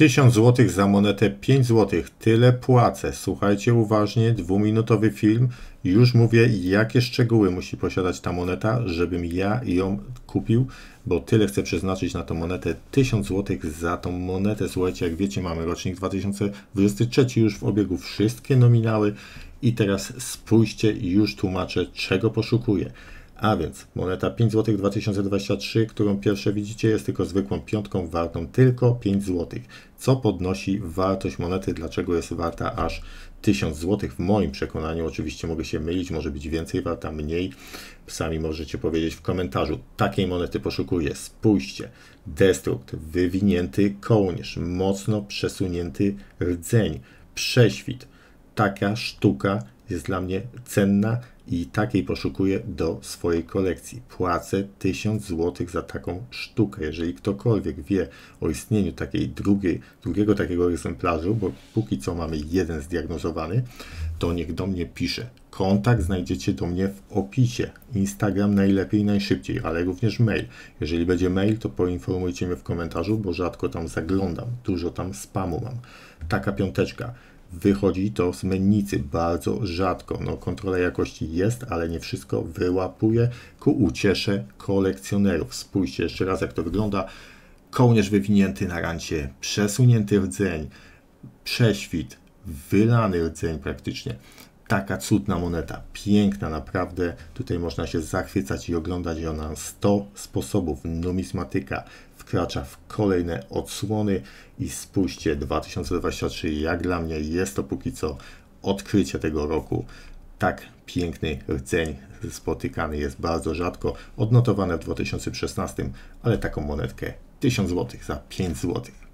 1000 zł za monetę 5 zł. Tyle płacę. Słuchajcie uważnie, dwuminutowy film. Już mówię, jakie szczegóły musi posiadać ta moneta, żebym ja ją kupił, bo tyle chcę przeznaczyć na tą monetę. 1000 zł za tą monetę. Słuchajcie, jak wiecie, mamy rocznik 2023 już w obiegu wszystkie nominały i teraz spójrzcie, już tłumaczę, czego poszukuję. A więc moneta 5 zł 2023, którą pierwsze widzicie, jest tylko zwykłą piątką wartą tylko 5 zł, co podnosi wartość monety, dlaczego jest warta aż 1000 zł w moim przekonaniu. Oczywiście mogę się mylić, może być więcej warta, mniej. Sami możecie powiedzieć w komentarzu. Takiej monety poszukuję. Spójrzcie. Destrukt, wywinięty kołnierz, mocno przesunięty rdzeń, prześwit. Taka sztuka jest dla mnie cenna i takiej poszukuję do swojej kolekcji. Płacę 1000 zł za taką sztukę. Jeżeli ktokolwiek wie o istnieniu takiej drugiej, drugiego takiego egzemplarzu, bo póki co mamy jeden zdiagnozowany, to niech do mnie pisze. Kontakt znajdziecie do mnie w opisie. Instagram najlepiej, najszybciej, ale również mail. Jeżeli będzie mail, to poinformujcie mnie w komentarzu, bo rzadko tam zaglądam. Dużo tam spamu mam. Taka piąteczka wychodzi to z mennicy bardzo rzadko. No, kontrola jakości jest, ale nie wszystko wyłapuje ku uciesze kolekcjonerów. Spójrzcie jeszcze raz, jak to wygląda. Kołnierz wywinięty na rancie, przesunięty rdzeń, prześwit, wylany rdzeń praktycznie. Taka cudna moneta, piękna naprawdę. Tutaj można się zachwycać i oglądać ją na 100 sposobów. Numizmatyka, wkracza w kolejne odsłony i spójrzcie 2023 jak dla mnie jest to póki co odkrycie tego roku. Tak piękny rdzeń spotykany jest bardzo rzadko, odnotowane w 2016, ale taką monetkę 1000 zł za 5 złotych.